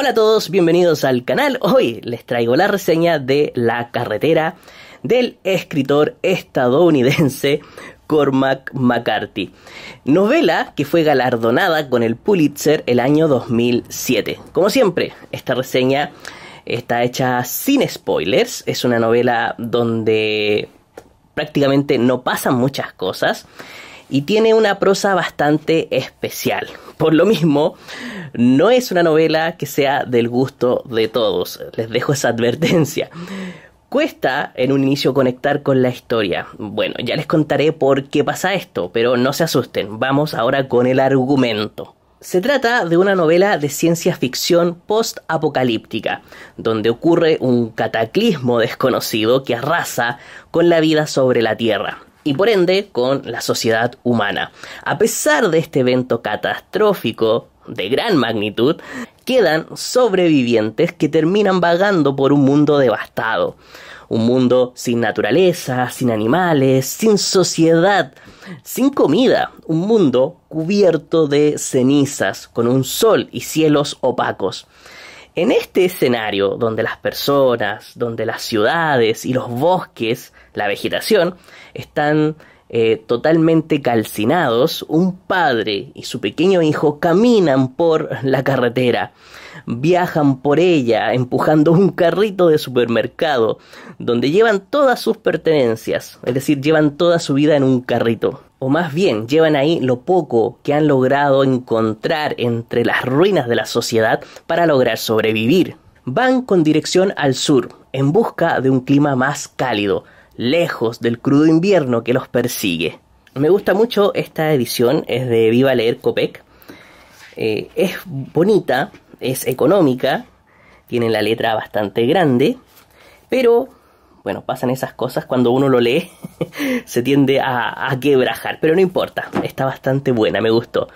Hola a todos, bienvenidos al canal. Hoy les traigo la reseña de La carretera del escritor estadounidense Cormac McCarthy. Novela que fue galardonada con el Pulitzer el año 2007. Como siempre, esta reseña está hecha sin spoilers. Es una novela donde prácticamente no pasan muchas cosas y tiene una prosa bastante especial. Por lo mismo, no es una novela que sea del gusto de todos. Les dejo esa advertencia. Cuesta en un inicio conectar con la historia. Bueno, ya les contaré por qué pasa esto, pero no se asusten, vamos ahora con el argumento. Se trata de una novela de ciencia ficción post-apocalíptica, donde ocurre un cataclismo desconocido que arrasa con la vida sobre la Tierra y por ende con la sociedad humana. A pesar de este evento catastrófico de gran magnitud, quedan sobrevivientes que terminan vagando por un mundo devastado. Un mundo sin naturaleza, sin animales, sin sociedad, sin comida. Un mundo cubierto de cenizas, con un sol y cielos opacos. En este escenario, donde las personas, donde las ciudades y los bosques, la vegetación, están eh, totalmente calcinados, un padre y su pequeño hijo caminan por la carretera, viajan por ella empujando un carrito de supermercado, donde llevan todas sus pertenencias, es decir, llevan toda su vida en un carrito o más bien llevan ahí lo poco que han logrado encontrar entre las ruinas de la sociedad para lograr sobrevivir. Van con dirección al sur, en busca de un clima más cálido, lejos del crudo invierno que los persigue. Me gusta mucho esta edición, es de Viva Leer Copec. Eh, es bonita, es económica, tiene la letra bastante grande, pero bueno, pasan esas cosas cuando uno lo lee, se tiende a, a quebrajar, pero no importa, está bastante buena, me gustó.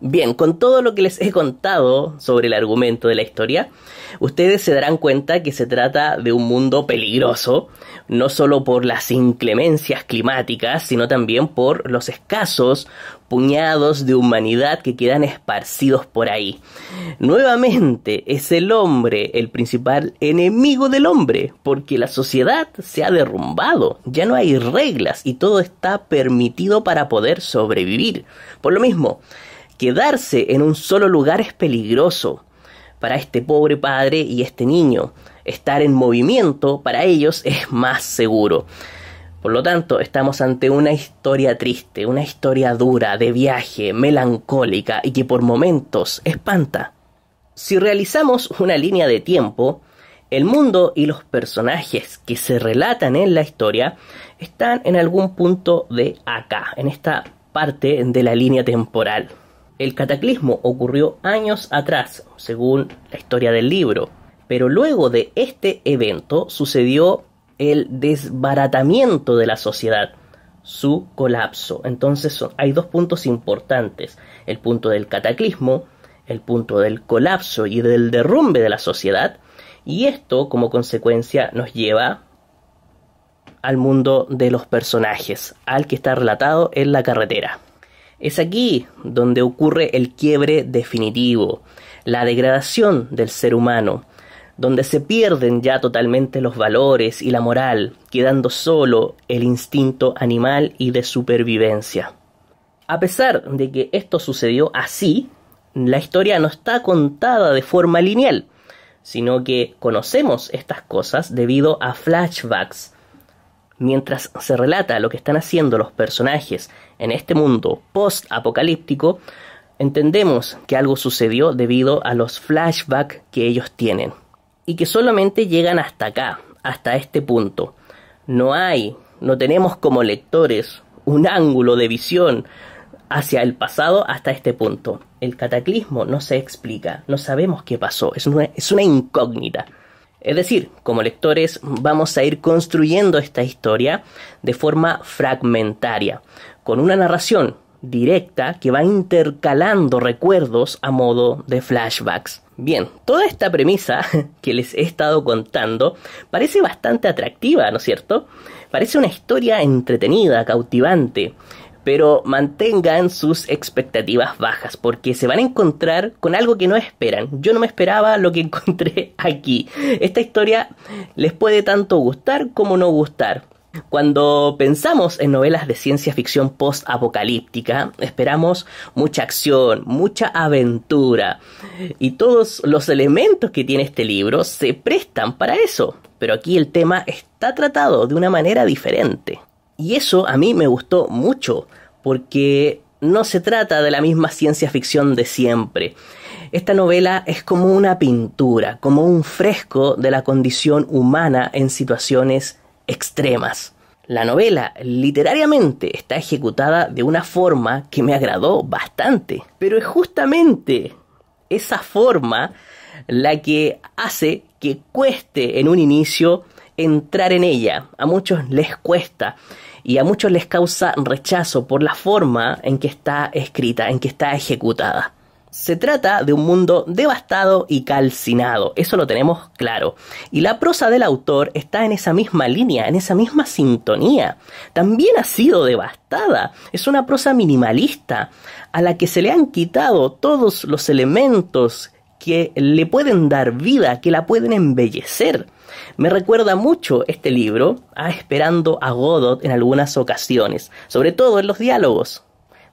Bien, con todo lo que les he contado sobre el argumento de la historia, ustedes se darán cuenta que se trata de un mundo peligroso, no solo por las inclemencias climáticas, sino también por los escasos puñados de humanidad que quedan esparcidos por ahí. Nuevamente es el hombre el principal enemigo del hombre, porque la sociedad se ha derrumbado, ya no hay reglas y todo está permitido para poder sobrevivir. Por lo mismo, Quedarse en un solo lugar es peligroso para este pobre padre y este niño. Estar en movimiento para ellos es más seguro. Por lo tanto, estamos ante una historia triste, una historia dura, de viaje, melancólica y que por momentos espanta. Si realizamos una línea de tiempo, el mundo y los personajes que se relatan en la historia están en algún punto de acá, en esta parte de la línea temporal. El cataclismo ocurrió años atrás, según la historia del libro, pero luego de este evento sucedió el desbaratamiento de la sociedad, su colapso. Entonces hay dos puntos importantes, el punto del cataclismo, el punto del colapso y del derrumbe de la sociedad, y esto como consecuencia nos lleva al mundo de los personajes, al que está relatado en la carretera. Es aquí donde ocurre el quiebre definitivo, la degradación del ser humano, donde se pierden ya totalmente los valores y la moral, quedando solo el instinto animal y de supervivencia. A pesar de que esto sucedió así, la historia no está contada de forma lineal, sino que conocemos estas cosas debido a flashbacks, mientras se relata lo que están haciendo los personajes en este mundo post-apocalíptico, entendemos que algo sucedió debido a los flashbacks que ellos tienen y que solamente llegan hasta acá, hasta este punto. No hay, no tenemos como lectores un ángulo de visión hacia el pasado hasta este punto. El cataclismo no se explica, no sabemos qué pasó, es una, es una incógnita. Es decir, como lectores vamos a ir construyendo esta historia de forma fragmentaria, con una narración directa que va intercalando recuerdos a modo de flashbacks. Bien, toda esta premisa que les he estado contando parece bastante atractiva, ¿no es cierto? Parece una historia entretenida, cautivante, pero mantengan sus expectativas bajas porque se van a encontrar con algo que no esperan. Yo no me esperaba lo que encontré aquí. Esta historia les puede tanto gustar como no gustar. Cuando pensamos en novelas de ciencia ficción post-apocalíptica, esperamos mucha acción, mucha aventura, y todos los elementos que tiene este libro se prestan para eso. Pero aquí el tema está tratado de una manera diferente. Y eso a mí me gustó mucho, porque no se trata de la misma ciencia ficción de siempre. Esta novela es como una pintura, como un fresco de la condición humana en situaciones extremas. La novela literariamente está ejecutada de una forma que me agradó bastante, pero es justamente esa forma la que hace que cueste en un inicio entrar en ella. A muchos les cuesta y a muchos les causa rechazo por la forma en que está escrita, en que está ejecutada. Se trata de un mundo devastado y calcinado, eso lo tenemos claro. Y la prosa del autor está en esa misma línea, en esa misma sintonía. También ha sido devastada, es una prosa minimalista, a la que se le han quitado todos los elementos que le pueden dar vida, que la pueden embellecer. Me recuerda mucho este libro a ah, Esperando a Godot en algunas ocasiones, sobre todo en los diálogos.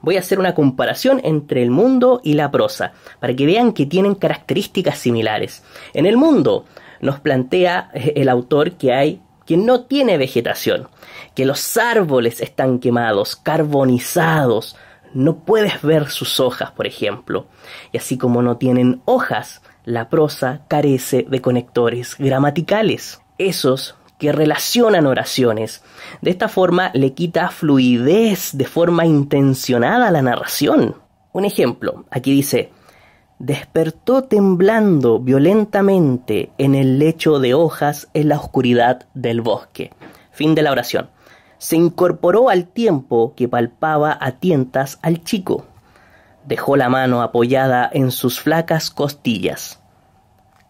Voy a hacer una comparación entre el mundo y la prosa, para que vean que tienen características similares. En el mundo nos plantea eh, el autor que hay que no tiene vegetación, que los árboles están quemados, carbonizados, no puedes ver sus hojas, por ejemplo. Y así como no tienen hojas, la prosa carece de conectores gramaticales, esos que relacionan oraciones. De esta forma le quita fluidez de forma intencionada a la narración. Un ejemplo, aquí dice, despertó temblando violentamente en el lecho de hojas en la oscuridad del bosque. Fin de la oración. Se incorporó al tiempo que palpaba a tientas al chico. Dejó la mano apoyada en sus flacas costillas.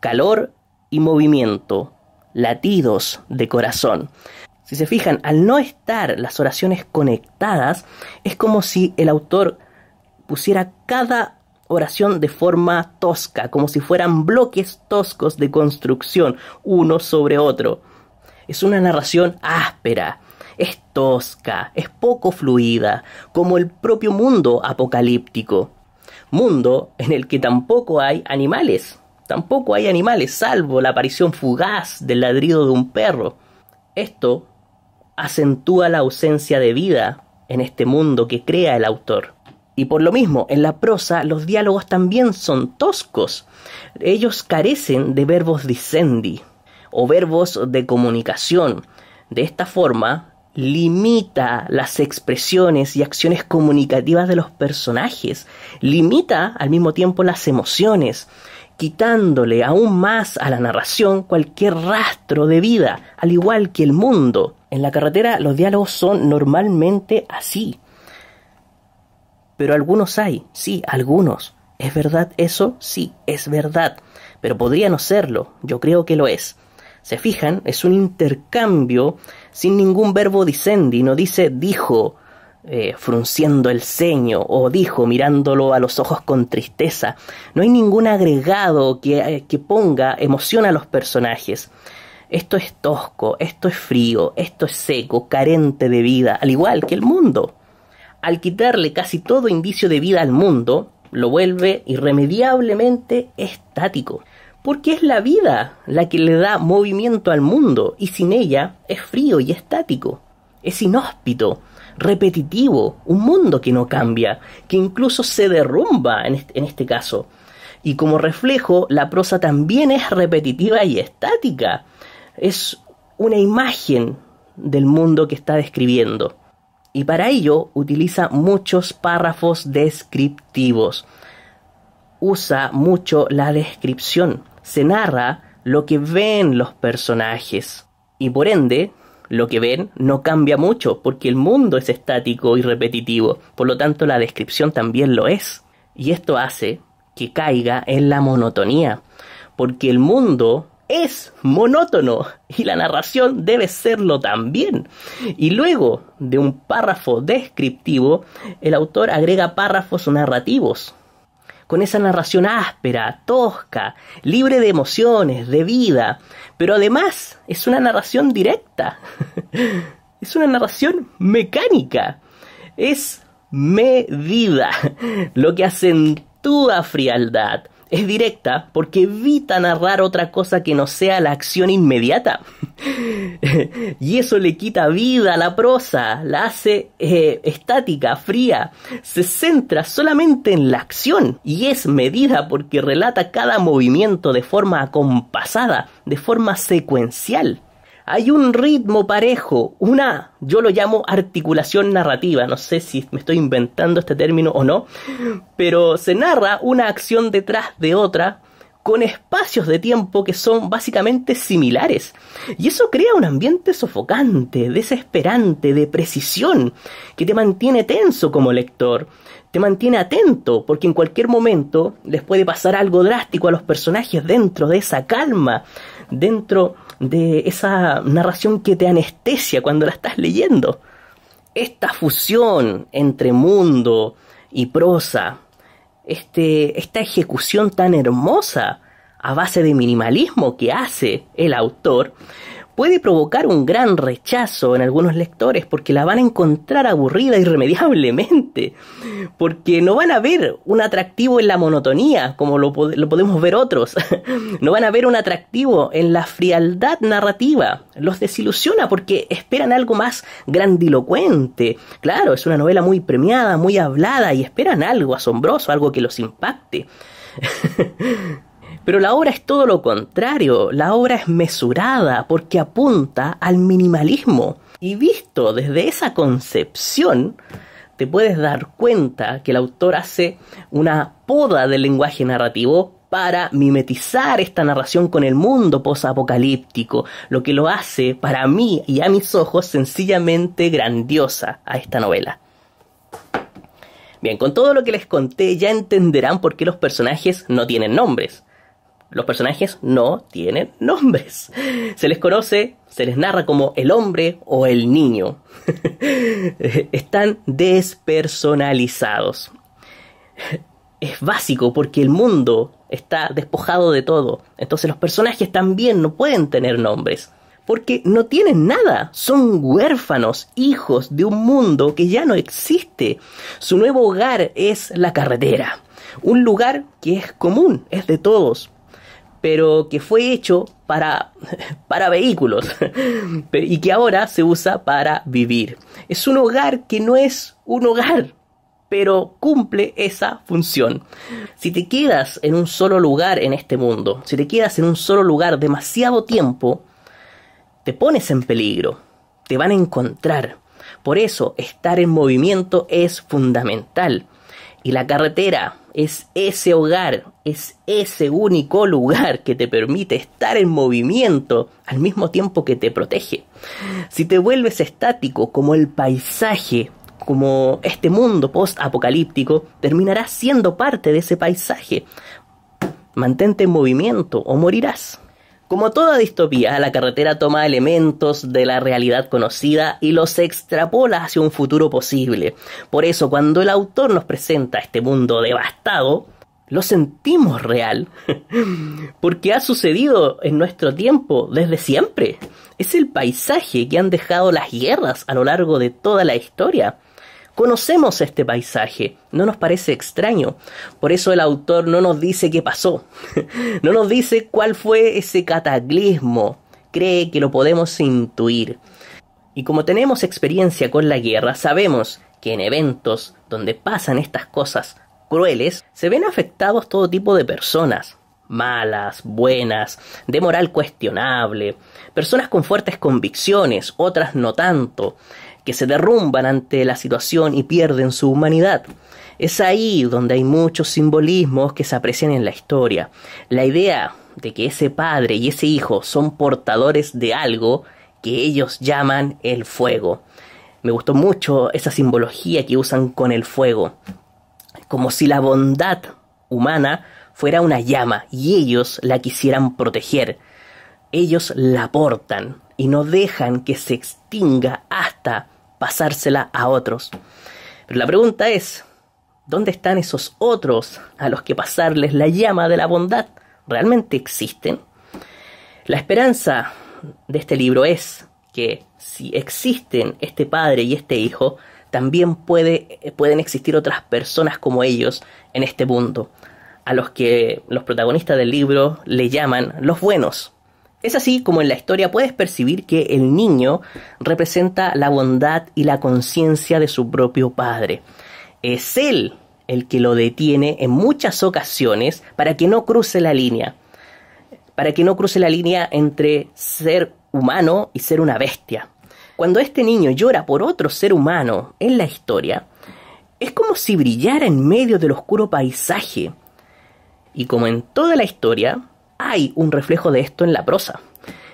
Calor y movimiento, latidos de corazón. Si se fijan, al no estar las oraciones conectadas, es como si el autor pusiera cada oración de forma tosca, como si fueran bloques toscos de construcción, uno sobre otro. Es una narración áspera, es tosca, es poco fluida, como el propio mundo apocalíptico. Mundo en el que tampoco hay animales, tampoco hay animales, salvo la aparición fugaz del ladrido de un perro. Esto acentúa la ausencia de vida en este mundo que crea el autor. Y por lo mismo, en la prosa los diálogos también son toscos. Ellos carecen de verbos dicendi o verbos de comunicación. De esta forma, limita las expresiones y acciones comunicativas de los personajes, limita al mismo tiempo las emociones, quitándole aún más a la narración cualquier rastro de vida, al igual que el mundo. En la carretera los diálogos son normalmente así. Pero algunos hay, sí, algunos. ¿Es verdad eso? Sí, es verdad. Pero podría no serlo, yo creo que lo es. ¿Se fijan? Es un intercambio sin ningún verbo dicendi, no dice dijo, eh, frunciendo el ceño, o dijo mirándolo a los ojos con tristeza. No hay ningún agregado que, eh, que ponga emoción a los personajes. Esto es tosco, esto es frío, esto es seco, carente de vida, al igual que el mundo. Al quitarle casi todo indicio de vida al mundo, lo vuelve irremediablemente estático porque es la vida la que le da movimiento al mundo y sin ella es frío y estático, es inhóspito, repetitivo, un mundo que no cambia, que incluso se derrumba en este, en este caso. Y como reflejo, la prosa también es repetitiva y estática, es una imagen del mundo que está describiendo. Y para ello utiliza muchos párrafos descriptivos usa mucho la descripción se narra lo que ven los personajes. Y por ende, lo que ven no cambia mucho, porque el mundo es estático y repetitivo, por lo tanto la descripción también lo es. Y esto hace que caiga en la monotonía, porque el mundo es monótono y la narración debe serlo también. Y luego de un párrafo descriptivo, el autor agrega párrafos narrativos, con esa narración áspera, tosca, libre de emociones, de vida, pero además es una narración directa, es una narración mecánica, es medida, lo que acentúa frialdad, es directa porque evita narrar otra cosa que no sea la acción inmediata. y eso le quita vida a la prosa, la hace eh, estática, fría, se centra solamente en la acción y es medida porque relata cada movimiento de forma acompasada, de forma secuencial hay un ritmo parejo, una, yo lo llamo articulación narrativa, no sé si me estoy inventando este término o no, pero se narra una acción detrás de otra con espacios de tiempo que son básicamente similares. Y eso crea un ambiente sofocante, desesperante, de precisión, que te mantiene tenso como lector, te mantiene atento, porque en cualquier momento les puede pasar algo drástico a los personajes dentro de esa calma, dentro de esa narración que te anestesia cuando la estás leyendo. Esta fusión entre mundo y prosa, este, esta ejecución tan hermosa a base de minimalismo que hace el autor, puede provocar un gran rechazo en algunos lectores porque la van a encontrar aburrida irremediablemente, porque no van a ver un atractivo en la monotonía como lo, podemos ver otros, no van a ver un atractivo en la frialdad narrativa, los desilusiona porque esperan algo más grandilocuente, claro, es una novela muy premiada, muy hablada y esperan algo asombroso, algo que los impacte. Pero la obra es todo lo contrario, la obra es mesurada porque apunta al minimalismo. Y visto desde esa concepción, te puedes dar cuenta que el autor hace una poda del lenguaje narrativo para mimetizar esta narración con el mundo posapocalíptico, lo que lo hace para mí y a mis ojos sencillamente grandiosa a esta novela. Bien, con todo lo que les conté ya entenderán por qué los personajes no tienen nombres. Los personajes no tienen nombres. Se les conoce, se les narra como el hombre o el niño. Están despersonalizados. Es básico porque el mundo está despojado de todo. Entonces los personajes también no pueden tener nombres. Porque no tienen nada. Son huérfanos, hijos de un mundo que ya no existe. Su nuevo hogar es la carretera. Un lugar que es común, es de todos pero que fue hecho para, para vehículos y que ahora se usa para vivir. Es un hogar que no es un hogar, pero cumple esa función. Si te quedas en un solo lugar en este mundo, si te quedas en un solo lugar demasiado tiempo, te pones en peligro, te van a encontrar. Por eso estar en movimiento es fundamental. Y la carretera, es ese hogar, es ese único lugar que te permite estar en movimiento al mismo tiempo que te protege. Si te vuelves estático como el paisaje, como este mundo post-apocalíptico, terminarás siendo parte de ese paisaje. Mantente en movimiento o morirás. Como toda distopía, la carretera toma elementos de la realidad conocida y los extrapola hacia un futuro posible. Por eso, cuando el autor nos presenta este mundo devastado, lo sentimos real, porque ha sucedido en nuestro tiempo desde siempre. Es el paisaje que han dejado las guerras a lo largo de toda la historia. Conocemos este paisaje, no nos parece extraño. Por eso el autor no nos dice qué pasó, no nos dice cuál fue ese cataclismo. Cree que lo podemos intuir. Y como tenemos experiencia con la guerra, sabemos que en eventos donde pasan estas cosas crueles, se ven afectados todo tipo de personas, malas, buenas, de moral cuestionable, personas con fuertes convicciones, otras no tanto que se derrumban ante la situación y pierden su humanidad. Es ahí donde hay muchos simbolismos que se aprecian en la historia. La idea de que ese padre y ese hijo son portadores de algo que ellos llaman el fuego. Me gustó mucho esa simbología que usan con el fuego, como si la bondad humana fuera una llama y ellos la quisieran proteger. Ellos la portan, y no dejan que se extinga hasta pasársela a otros. Pero la pregunta es, ¿dónde están esos otros a los que pasarles la llama de la bondad? ¿Realmente existen? La esperanza de este libro es que si existen este padre y este hijo, también puede, pueden existir otras personas como ellos en este mundo, a los que los protagonistas del libro le llaman los buenos. Es así como en la historia puedes percibir que el niño representa la bondad y la conciencia de su propio padre. Es él el que lo detiene en muchas ocasiones para que no cruce la línea, para que no cruce la línea entre ser humano y ser una bestia. Cuando este niño llora por otro ser humano en la historia, es como si brillara en medio del oscuro paisaje. Y como en toda la historia, hay un reflejo de esto en la prosa.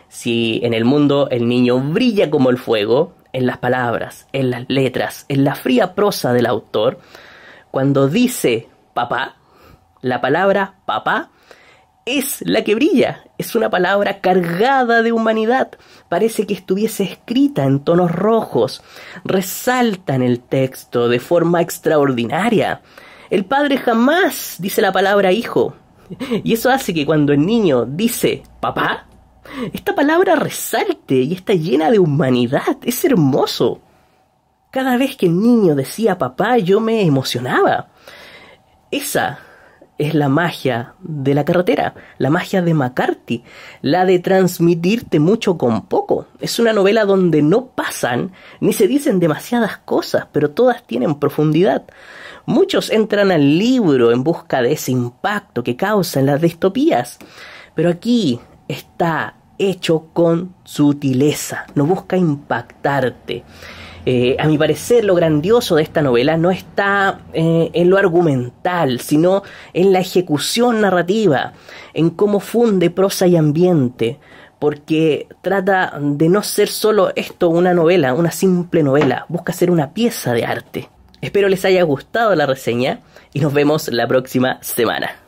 Si en el mundo el niño brilla como el fuego, en las palabras, en las letras, en la fría prosa del autor, cuando dice papá, la palabra papá es la que brilla, es una palabra cargada de humanidad, parece que estuviese escrita en tonos rojos, resalta en el texto de forma extraordinaria. El padre jamás dice la palabra hijo, y eso hace que cuando el niño dice papá, esta palabra resalte y está llena de humanidad, es hermoso. Cada vez que el niño decía papá yo me emocionaba. Esa es la magia de la carretera, la magia de McCarthy, la de transmitirte mucho con poco. Es una novela donde no pasan ni se dicen demasiadas cosas, pero todas tienen profundidad. Muchos entran al libro en busca de ese impacto que causan las distopías, pero aquí está hecho con sutileza, no busca impactarte. Eh, a mi parecer, lo grandioso de esta novela no está eh, en lo argumental, sino en la ejecución narrativa, en cómo funde prosa y ambiente, porque trata de no ser solo esto una novela, una simple novela, busca ser una pieza de arte. Espero les haya gustado la reseña y nos vemos la próxima semana.